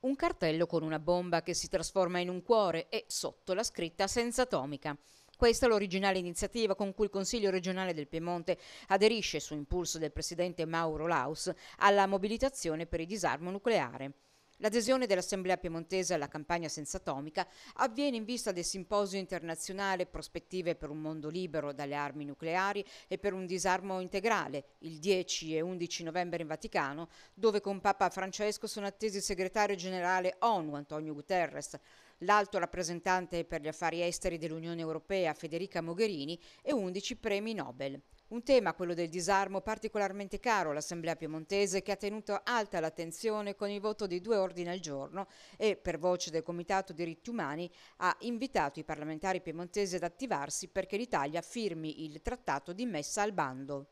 un cartello con una bomba che si trasforma in un cuore e sotto la scritta senza atomica. Questa è l'originale iniziativa con cui il Consiglio regionale del Piemonte aderisce, su impulso del presidente Mauro Laus, alla mobilitazione per il disarmo nucleare. L'adesione dell'Assemblea Piemontese alla campagna senza atomica avviene in vista del simposio internazionale Prospettive per un mondo libero dalle armi nucleari e per un disarmo integrale, il 10 e 11 novembre in Vaticano, dove con Papa Francesco sono attesi il segretario generale ONU Antonio Guterres, l'alto rappresentante per gli affari esteri dell'Unione Europea Federica Mogherini e 11 premi Nobel. Un tema, quello del disarmo, particolarmente caro all'Assemblea piemontese che ha tenuto alta l'attenzione con il voto di due ordini al giorno e, per voce del Comitato Diritti Umani, ha invitato i parlamentari piemontesi ad attivarsi perché l'Italia firmi il trattato di messa al bando.